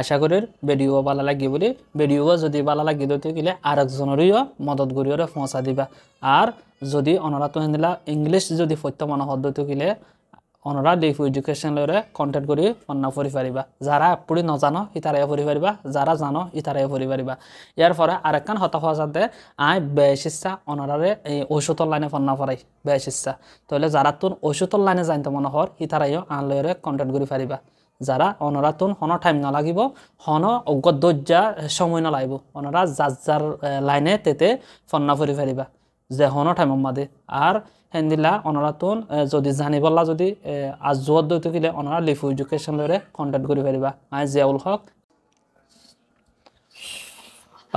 আশা করি ভিডিও ভালো লাগি বলে ভিডিও যদি ভালো লাগি দিতে গেলে আর একজনেরও মদত করিও পৌঁছা দিবা আর যদি অনরা তো হিন্দিলা ইংলিশ যদি পড়তে মনে হদ দিতে গেলে অনরা লিফ এডুকেশন লরে কন্ট্যাক্ট কৰি ফন্না ফুৰি পাৰিবা যাৰা আপুনি নজানো ইতাৰে ফুৰি পাৰিবা যাৰা জানো ইতাৰে ফুৰি পাৰিবা ইয়াৰ পৰা আৰু একখান হতাশ যাতে আই বেয় শিক্ষা অনৰাৰে এই ঔষধৰ লাইনে ফন্না ফৰাই বেয় শিক্ষা তহলে যাৰা তোৰ ঔষধৰ লাইনে জানিতে মনে হৰ ইতাৰাইও আন লয়ৰে কন্ট্যাক্ট কৰি পাৰিবা যারা অনরাতন হন টাইম নালাগিব হন অজ্ঞদজ্জা সময় নালাগিব অনরা যার যার লাইনে তেতে ফন্না ফুরি ফেরিবা যে হন টাইম মাদে আর হেন্দিলা অনরাতন যদি জানিবলা যদি দৈ থাকিলে অনরা লিফু এডুকেশন লরে কন্ট্যাক্ট করে ফেরিবা আই জিয়াউল হক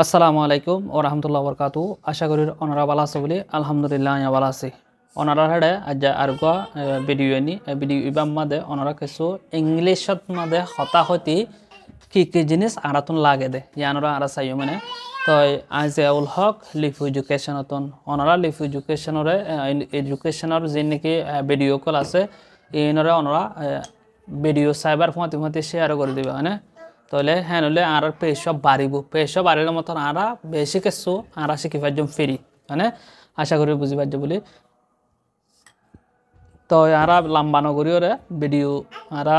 আসসালামু আলাইকুম ও রহমতুল্লাহ বরকাতু আশা করি অনরা বালা আছে বলি আলহামদুলিল্লাহ বালা আছি ওনারা হেডে আজ আর্গ বিডিওনি বিডিও ইবাম মাদে ওনারা কিছু ইংলিশত মাদে হতাহতি কি কি জিনিস আরাতন লাগে দে ইয়ানোরা আড়া চাই মানে তই আজ উল হক লিফ এডুকেশনতন ওনারা লিফ এডুকেশনরে এডুকেশনের যে নাকি ভিডিও কল আছে এইনরে ওনারা ভিডিও সাইবার ফুঁতে ফুঁতে শেয়ার করে দিবে মানে তাহলে হ্যাঁ নলে আর পেশ বাড়িব পেশ বাড়ির মতন আরা বেশি কিছু আরা শিখি পারজম ফিরি মানে আশা করি বুঝি পারছো বলি তো আমরা লাম্বানো করিও রে ভিডিও আমরা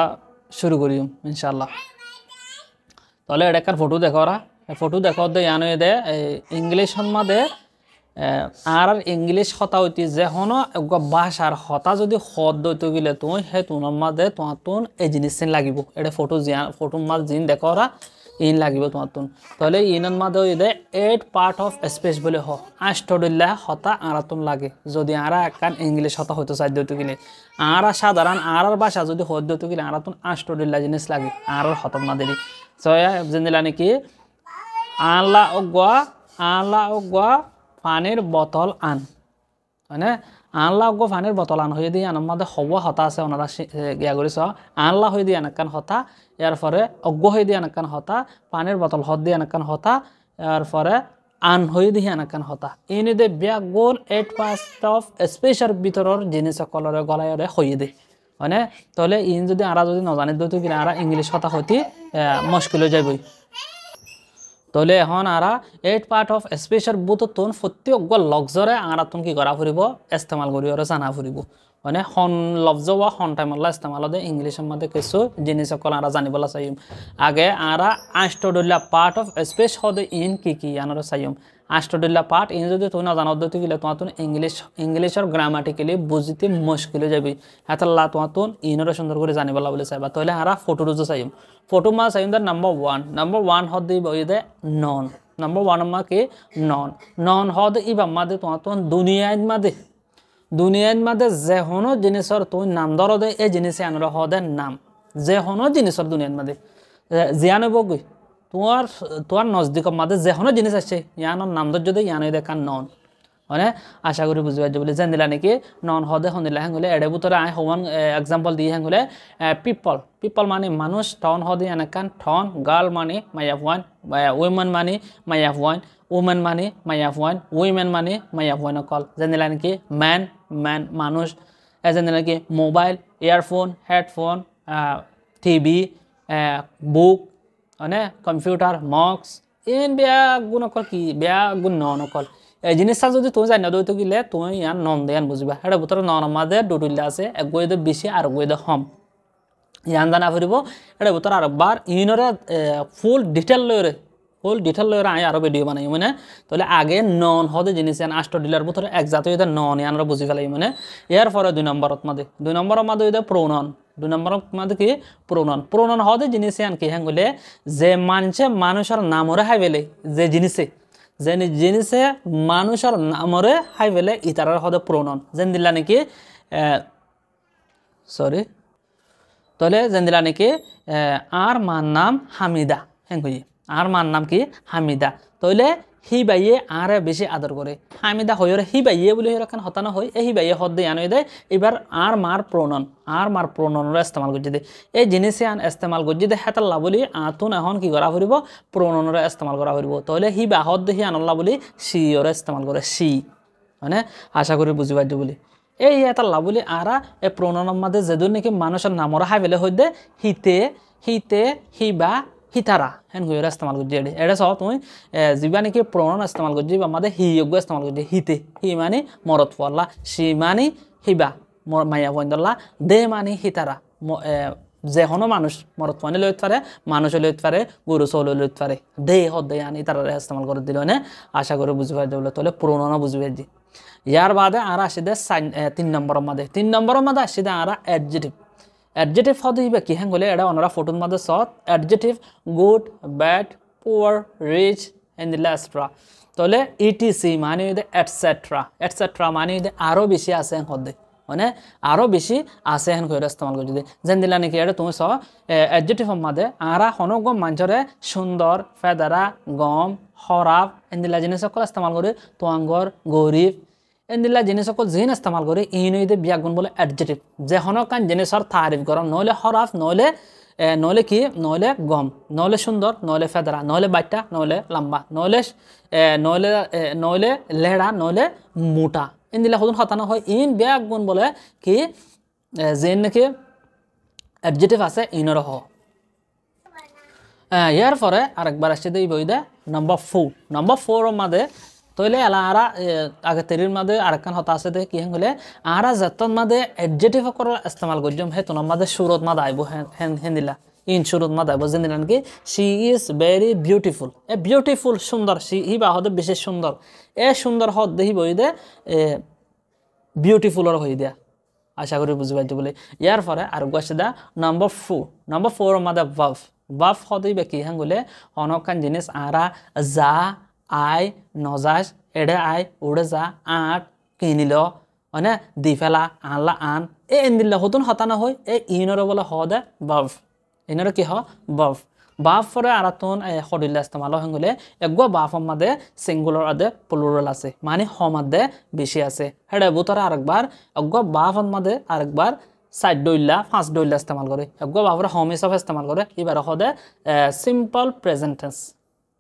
শুরু করি ইনশাল্লাহ তাহলে এটাকার ফটো দেখো ওরা ফটো দেখো দে ইয়ানো দে ইংলিশ মাদে আর ইংলিশ হতা হইতি যে হন ভাষার হতা যদি হদ দইতে গেলে তুই হে তোর মাদে তোহাতুন এই জিনিস লাগিব এটা ফটো জিয়া ফটো মাল জিন দেখো ওরা ইন লাগিব তোমার তুন তাহলে ইনন মাদে দে এইট পার্ট অফ স্পেস বলে হ আষ্টডিল্লা হতা আরাতুন লাগে যদি আরা একখান ইংলিশ হতা হইতো সাধ্য হইতো কিনে আরা সাধারণ আরার ভাষা যদি হদ্য হইতো কিনে আরাতুন আষ্টডিল্লা জিনিস লাগে আর হতান মাদেরি সয়া জেনিলা নাকি আলা ও গোয়া আলা ও গোয়া পানির বতল আন হয়নে আনলা গো ফানের বতল আন হয়ে দিয়ে আনার মাদে হব হতা আছে ওনারা ইয়া করিস আনলা হয়ে দিয়ে আনাকান হতা ইয়ার পরে অজ্ঞ হয়ে দিয়ে আনাকান হতা পানির বোতল হত দিয়ে আনাকান হতা ইয়ার পরে আন হয়ে দিয়ে আনাকান হতা ইনিদে ব্যাগ গোল এট পাঁচট অফ স্পেশাল ভিতর জিনিস কলরে গলায়রে হয়ে দে মানে তাহলে ইন যদি আরা যদি নজানি দইতো কিনা আরা ইংলিশ হতা হতি মুশকিল হয়ে যাবই তাহলে এখন আরা এইট পার্ট অফ স্পেশাল বুথ তোন প্রত্যেক লগজরে আরা তুমি কি করা ফুরব ইস্তেমাল করি আর জানা ফুরব মানে হন লফজ ওয়া হন টাইম আল্লাহ আলাদা ইংলিশের মধ্যে কিছু জিনিস সকল আরা জানিবলা চাইম আগে আরা আষ্টডুল্লা পার্ট অফ স্পেস হদ ইন কি কি আনার চাইম আষ্টডুল্লা পার্ট ইন যদি তুমি না জানো তো গেলে তোমার তুমি ইংলিশ ইংলিশের গ্রামাটিক্যালি বুঝতে মুশকিল হয়ে যাবি হেতাল্লা তোমার তুন ইনরও সুন্দর করে জানিবলা বলে চাইবা তাহলে আরা ফটো রুজো চাইম ফটো মা চাইম তার নাম্বার ওয়ান নাম্বার ওয়ান হদ দিব দে নন নাম্বার ওয়ান মা কি নন নন হদ ইবা মাদে তোমার তোমার দুনিয়ায় মাদে দুনিয়ার মাঝে যে হনো জিনিসর তুই নাম ধর দে এই জিনিসে আনর হদের নাম যে হনো জিনিসর দুনিয়ার মাঝে জিয়ান বগুই তোমার তোমার নজদিকর মাঝে যে হনো জিনিস আছে ইয়ানোর নাম ধর যদি ইয়ানই দেখার নন মানে আশা করি বুঝবে পারছো বলে জেন দিলা নাকি নন হদে শুনিলা হ্যাঁ হ্যাঙ্গুলে এডে বুতরে আই হোমান এক্সাম্পল দিয়ে হ্যাঙ্গুলে পিপল পিপল মানে মানুষ টন হদে এনেকান ঠন গার্ল মানে মাইয়া ওয়ান উইমেন মানে মাইয়া ওয়ান ওম্যান মানে মাই আফওয়ান উইম্যান মানে মাই আফওয়ান কল জেনে নিলেন কি ম্যান ম্যান মানুষ জেনে নিলেন কি mobile earphone headphone TV book মানে কম্পিউটার মক্স এন বেয়া গুণ অকল কি বেয়া গুণ নন অকল এই জিনিসটা যদি তুমি জানি দৈত থাকিলে তুমি ইয়ান নন দেয়ান বুঝবা সেটা ভিতরে নন মাঝে দুটুল্লা আছে একগুয়ে দে বেশি আর একগুয়ে দে হম ইয়ান জানা ফুরব এটা ভিতরে আরেকবার ইনরে ফুল ডিটেল লয়রে ফুল ডিটেল লয়ের আয় আরও ভিডিও বানাই মানে তাহলে আগে নন হদে জিনিস আন আষ্ট ডিলার বুথরে এক হয়ে নন আনরা বুঝি ফেলাই মানে ইয়ার পরে দুই নম্বরত মাদে দুই নম্বর মাদে প্রৌনন দুই নম্বর মাদে কি প্রৌনন প্রৌনন হদে জিনিস আন কি হ্যাঁ বলে যে মানছে মানুষের নামরে হাই বেলে যে জিনিসে যে জিনিসে মানুষের নামরে হাই বেলে ইতারার হদে প্রৌনন যেন দিলা নাকি সরি তাহলে যেন দিলা নাকি আর মার নাম হামিদা হ্যাঁ আর মার নাম কি হামিদা তইলে সি বাইয়ে আরে বেশি আদর করে হামিদা হয়রে সি বাইয়ে বুলি হরখান হতানো হয় এই বাইয়ে হদ দিয়ে আনই দেয় এবার আর মার প্রণন আর মার প্রণনরে ইস্তেমাল করছি দে এই জিনিসে আন ইস্তেমাল করছি দে হেতাল্লা বলি আতুন এখন কি করা ফুরব প্রণনরে ইস্তেমাল করা ফুরব তাহলে সি বা হদ দেখি আনল্লা বলি সিওরে ইস্তেমাল করে সি মানে আশা করি বুঝি পাইছো বলি এই এটা লাবলি আরা এ প্রণনের মাঝে যেদুর নাকি মানুষের নামরা হাইবেলে হইতে হিতে হিতে বা হিতারা হেন হুইয়রা ইস্তেমাল করছি এটা সব তুমি যা নাকি প্রণন ইস্তেমাল করছি বা আমাদের হি যোগ্য ইস্তেমাল করছি হিতে হি মানে মরত পল্লা সি মানে হিবা মাইয়া বন্দল্লা দে মানে হিতারা যে কোনো মানুষ মরত পানি লইতে পারে মানুষ লইতে পারে গরু চৌল লইতে পারে দে হদে আনি তারা ইস্তেমাল করে দিল মানে আশা করে বুঝি পাই দিল তাহলে প্রণন বুঝবে পাই ইয়ার বাদে আর আসি দে তিন নম্বর মাদে তিন নম্বর মাদে আসি দে আর অ্যাডজেটিভ অ্যাডজেটিভ দিবা কি গলে এটা অনরা ফটোর মধ্যে সৎ adjective good bad poor rich লাস্ট্রা তাহলে ইটিসি মানে হইতে এটসেট্রা এটসেট্রা মানে হইতে আরও বেশি আছে হদে মানে আরও বেশি আছে হেন করে ইস্তেমাল করি যদি যেন দিলা নাকি এটা তুমি সব এডজেটিভ মাদে আরা হনগম মাঞ্চরে সুন্দর ফেদারা গম হরাব এন দিলা জিনিস সকল ইস্তেমাল করি তোয়াঙ্গর গরিব എന്നുള്ള ജനീസൊക്കെ ജീൻ ഇസ്തമാൽ করে ഈനൊയ്ത് বিয়াগুণ বলে অ্যাডজেটিভ যে হনকান জেনেসর তারিফ করম নইলে হরফ নইলে নইলে কি নইলে গম নইলে সুন্দর নইলে ফেদরা নইলে বাইটা নইলে লম্বা নইলে নইলে নইলে লেড়া নইলে মোটা ইন্দিলা হদুন হতানো হয় ইন বিয়াগুণ বলে কি জেন নাকি অ্যাডজেটিভ আছে ইনর হ ইয়ার পরে আরেকবার আসছে দেই বইদা নম্বর ফোর নম্বর ফোর মাদে তইলে এলা আরা আগে তেরির মাদে আরেকখান হতা আছে দে কি হলে আরা জেতন মাদে এডজেটিভ কর ইস্তেমাল করজম হে তোন মাদে সুরত মাদ আইব হেন দিলা ইন সুরত মাদ আইব দিলেন কি she is very beautiful a beautiful সুন্দর শি হি বা হদে বিশেষ সুন্দর এ সুন্দর হদ দেহি বই দে বিউটিফুলর হই দিয়া আশা করি বুঝি পাইছো বলে ইয়ার পরে আর গছে দা নম্বর ফোর নম্বর ফোর মাদে ভাফ ভাফ হদই বা কি বলে অনকান জিনিস আরা যা আই নজাস এডে আই উড়ে যা আট কিনিল হয়নে দি ফেলা আনলা আন এ এন দিল্লা হতুন হতা নহয় এ ইনরে বলে হ দে বফ ইনরে কি হ বফ বাফ ফরে আরাতুন এ হডিল্লা ইস্তেমাল হঙ্গলে এগুয়া বাফ মাদে সিঙ্গুলার আদে প্লুরাল আছে মানে হ মাদে বেশি আছে হেডে বুতরে আরেকবার এগুয়া বাফ মাদে আরেকবার চার দৈলা পাঁচ দৈলা ইস্তেমাল করে এগুয়া বাফরে হোম হিসাবে ইস্তেমাল করে এবার হদে সিম্পল প্রেজেন্টেন্স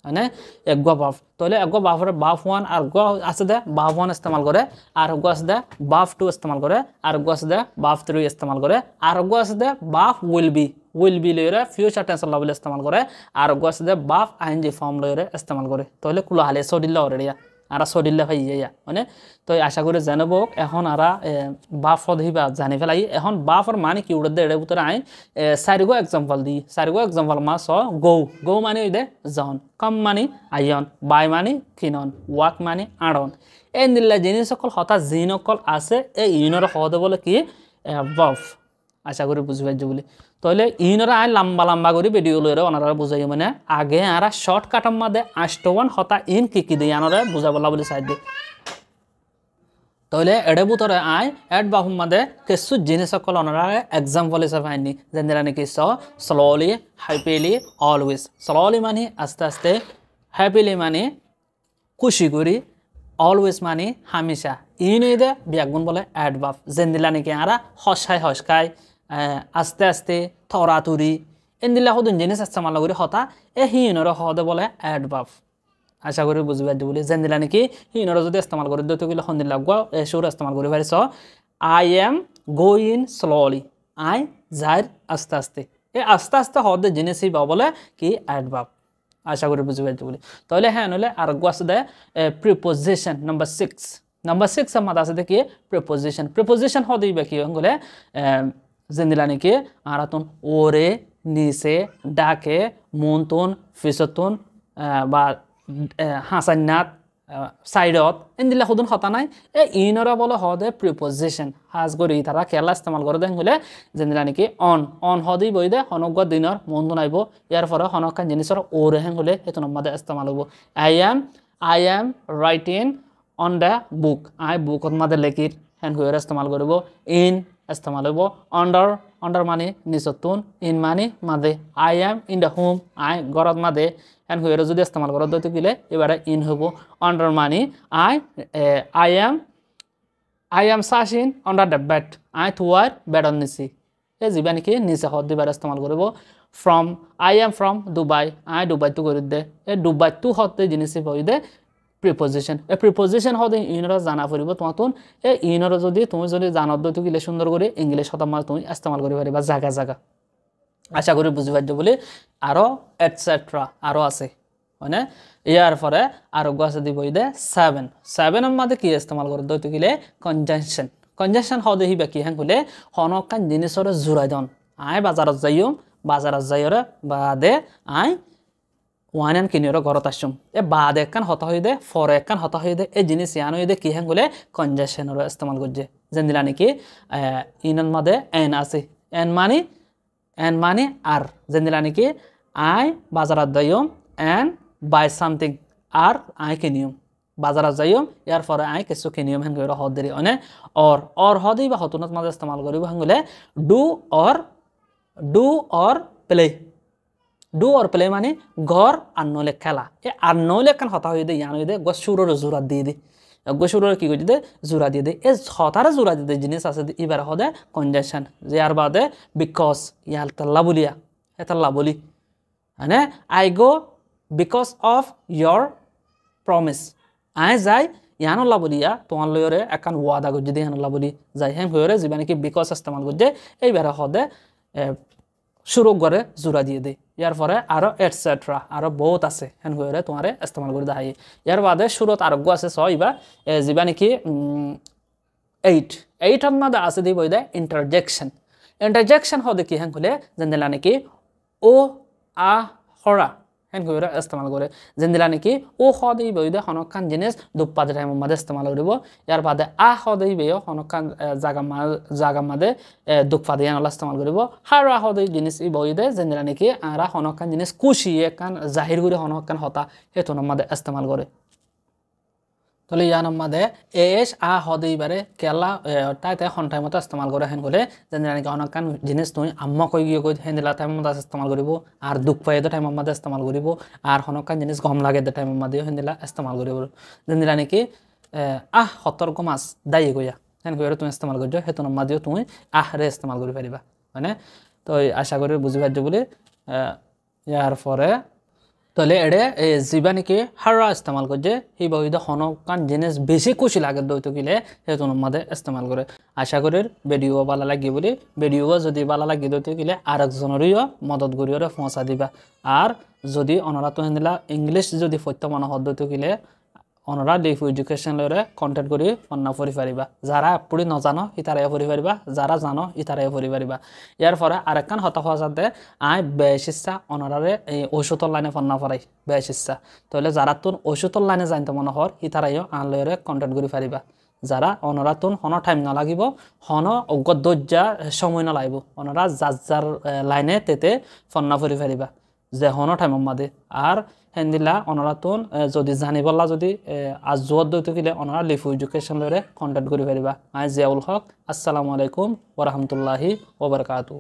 হয়নে এগুৱা বাফ তলে এগুৱা বাফৰে বাফ ওৱান আৰু গুৱা আছে দে বাফ ওৱান ইস্তেমাল কৰে আৰু গুৱা আছে দে বাফ টু ইস্তেমাল কৰে আৰু গুৱা আছে দে বাফ থ্ৰী ইস্তেমাল কৰে আৰু গুৱা আছে দে বাফ উইল বি উইল বি লৈৰে ফিউচাৰ টেনশ্যন ল'বলৈ ইস্তেমাল কৰে আৰু গুৱা আছে দে বাফ আই ফৰ্ম লৈৰে ইস্তেমাল কৰে তলে কোলাহালি চৌদিল্লা হৰে দিয়া আরা সরিল্লা ভাই ইয়ে ইয়া মানে তো আশা করে জানব এখন আরা বাফর দিবা জানি ফেলাই এখন বাফর মানে কি উড়ে দেড়ে উতরে আইন চারিগো এক্সাম্পল দি চারিগো এক্সাম্পল মা স গৌ গৌ মানে দে জন কম মানে আয়ন বাই মানে কিনন ওয়াক মানে আড়ন এই নিল্লা জিনিস সকল হঠাৎ যিন সকল আছে এই ইউনর সহদে বলে কি বফ আশা করি বুঝি পাইছো বলে তাহলে ইনরা আয় লাম্বা লম্বা করে ভিডিও লইরে ওনারা বুঝাই মানে আগে আরা শর্ট কাটার মাদে আষ্টওয়ান হতা ইন কি কি দিয়ে আনারা বুঝাবলা বলে সাইড দিয়ে তাহলে এড়ে বুতরে আয় এড বাহু মাদে কিছু জিনিস সকল ওনারা এক্সাম্পল হিসাবে আইনি যেনারা নাকি স স্লোলি হ্যাপিলি অলওয়েজ স্লোলি মানে আস্তে আস্তে হ্যাপিলি মানে খুশি করি অলওয়েজ মানে হামেশা ইন দে বিয়াগুন বলে অ্যাডভাব যেন দিলা নাকি আরা হসায় হসকায় আস্তে আস্তে দিলে এন্দিল্লা হদুন জিনিস আস্তামাল্লা করি হতা এ হিনর হদে বলে বাফ আশা করি বুঝবে বলি জেন্দিলা নাকি হিনর যদি ইস্তেমাল করে দিয়ে গেলে সন্দিল্লা গুয়া এ সুর ইস্তেমাল করে পারিস আই এম গোইন স্লোলি আই যাই আস্তে আস্তে এ আস্তে আস্তে হদে জিনিসই বা বলে কি বাফ আশা করি বুঝবে পারছি বলি তাহলে হ্যাঁ নলে আর আছে দেয় preposition number six number six আমার আছে দেখি প্রিপোজিশন প্রিপোজিশন হতেই বা কি হলে जिंदलानी के आरातन ओरे নিচে ডাকে মন্তন ফিসতন বা হাসান্যাত সাইডত এনদিলা সুদন হতা নাই এ ইনরা বলে হদে প্রিপজিশন সাজ কৰি তারা খেলা ইস্তেমাল করে দেন হলে যেনিলা নাকি অন অন হদি বই দে সনগ্র দিনৰ মন্তন আইব ইয়াৰ ফলে সনকান জিনিসৰ ওরে হেং হলে সেইটো নম্বাদে ইস্তেমাল হব I am I am writing on the book আই বুকত মাদে লেখিত হেন হুয়ের ইস্তেমাল কৰিব ইন ইস্তেমাল হইব আন্ডার আন্ডার মানে নিচতুন ইন মানে মাদে I am in the home আই গরত মাদে এন হুয়ের যদি ইস্তেমাল করত দইতে গেলে এবারে ইন হইব আন্ডার মানে I I am I am sitting under the bed আই থুয়ার ব্যাটন নিচি এই যিবা নেকি নিচে হদ দিবাৰ ইস্তেমাল কৰিব from I am from Dubai আই ডুবাইটো কৰি দে এই ডুবাইটো হতে জিনিছে হৈ দে প্রিপজিশন এই প্রিপজিশন হতে ইনরা জানা পড়ব তোমাতন এই ইনরা যদি তুমি যদি জানার দই গিলে সুন্দর করে ইংলিশ শতামাল তুমি ইস্তেমাল করে পারিবা জাগা জাগা আশা করি বুঝি পারছো বলে আরও এটসেট্রা আরও আছে মানে ইয়ার পরে আরো আছে দিব দে সেভেন সেভেনের মাঝে কি ইস্তেমাল করে দই গিলে কনজাংশন কনজাংশন হতে হিবা কি হ্যাঁ হলে হনকান জিনিসরে জোড়াই দন আয় বাজারত যাইও বাজারত যাইরে বাদে আয় ওয়ানান কিনিয়র ঘরত আসুম এ বাদ এক কান হতা হয়ে দে ফর এক কান হতা হয়ে দে এ জিনিস ইয়ান হয়ে দে কি হ্যাঁ বলে কনজেশনের ইস্তেমাল করছে দিলা নাকি ইনন মাদে এন আছে এন মানে এন মানে আর দিলা নাকি আই বাজারাত দয়ম এন বাই সামথিং আর আই কিনিয়ম বাজারাত যাইম ইয়ার ফরে আই কিছু কিনিয়ম হেন করে হত দেরি অনে অর অর হদেই বা হতুনত মাঝে ইস্তেমাল করব হ্যাঁ হেন do or do or play do or play মানে ঘর আর নলে খেলা এ আর নলে কান হতা হয়ে দে ইয়ান হয়ে দে গসুরের জোরা দিয়ে দে গসুরের কি করে দে জোরা দিয়ে দে এ হতার জোরা দিয়ে দে জিনিস আছে এবার হদে কনজেশন যে আর বাদে বিকজ ইয়াল তাল্লা বলিয়া হে তাল্লা বলি মানে I go because of your promise আই যাই ইয়ানুল্লাহ বলিয়া তোমার লয়রে একান ওয়াদা গজ্জে দিয়ে ইয়ানুল্লাহ বলি যাই হেম হয়ে যাবে নাকি বিকজ ইস্তেমাল গজ্জে এইবার হদে শুরু করে জোড়া দিয়ে দেয় ইয়ার পরে আরও এটসেট্রা আরও বহুত আছে হেন হয়ে তোমার ইস্তেমাল করে দেখাই ইয়ার বাদে সুরত আরোগ্য আছে ছয় বা যা নাকি এইট এইটর মধ্যে আছে দিব দে ইন্টারজেকশন ইন্টারজেকশন হদে কি হেন খুলে যেন নাকি ও আ হরা গইরা ইস্তেমাল করে জেন্দিলা নাকি ও সদই বৈদে হনকান জিনিস দুপ্পাদে টাইম মাদে ইস্তেমাল করিব ইয়ার বাদে আ সদই বেয় হনকান জাগা মা জাগা মাদে দুপ্পাদে ইয়ানলা ইস্তেমাল করিব হার আ সদই জিনিস ই দে জেন্দিলা নাকি আরা হনকান জিনিস কুশি একান জাহির করে হনকান হতা সেইটো মাদে ইস্তেমাল করে তাহলে ইয়ান মাদে এস আ হদে ইবারে কেলা তাই তাই ঘন্টায় মতো ইস্তেমাল করে হেন করে যেন নাকি অনেক কান জিনিস তুই আম্মা কই গিয়ে কই হেন দিলা টাইম মতো ইস্তেমাল করিব আর দুঃখ পাই দে টাইম আমাদের ইস্তেমাল করিব আর অনেক কান জিনিস গম লাগে দে টাইম আমাদের হেন দিলা ইস্তেমাল করিব যেন দিলা নাকি আহ সতর্ক মাছ দায়ী গইয়া হেন কই তুমি ইস্তেমাল করি হেতু নম্মা দিও তুমি আহরে ইস্তেমাল করে পারিবা মানে তো আশা করি বুঝি পারছো বলে ইয়ার পরে তাহলে এড়ে যা নাকি হারা ইস্তেমাল করছে সেই বহিদা হনকান জিনিস বেশি খুশি লাগে দৈত গিলে সেই তোমাদের ইস্তেমাল করে আশা করি ভিডিও ভালো লাগে বলে ভিডিও যদি ভালো লাগে দৈত গিলে আর একজনেরও মদত করিও পৌঁছা দিবা আর যদি হেন হিন্দিলা ইংলিশ যদি সত্য মনে হদ্দৈত গিলে অনরা লিভ এডুকেশন লরে কন্টেক্ট করি পন্না পড়ি পারিবা যারা আপনি নজানো ইতারাই পড়ি পারিবা যারা জানো ইতারাই পড়ি পারিবা ইয়ার পরে আরেকখান হতা হওয়া যাতে আই ব্যয় শিক্ষা অনরারে এই ঔষধর লাইনে পন্না পড়াই ব্যয় শিক্ষা তাহলে যারা তোর ঔষধর লাইনে জানতে মনে হর ইতারাইও আন লয়রে কন্টেক্ট করি পারিবা যারা অনরাতন হন টাইম নালাগিব হন অজ্ঞদজ্জা সময় নালাগিব অনরা যার যার লাইনে তেতে ফন্না ফুরি ফেরিবা যে হন টাইম মাদে আর হেন্দিলা অনারা তুন যদি জানিবলা যদি আজুয়াত দৈত কিলে অনারা লিফু এডুকেশন লরে কন্ট্যাক্ট করে ফেলবা আই জিয়াউল হক আসসালামু আলাইকুম ওরহমতুল্লাহি ওবরকাতু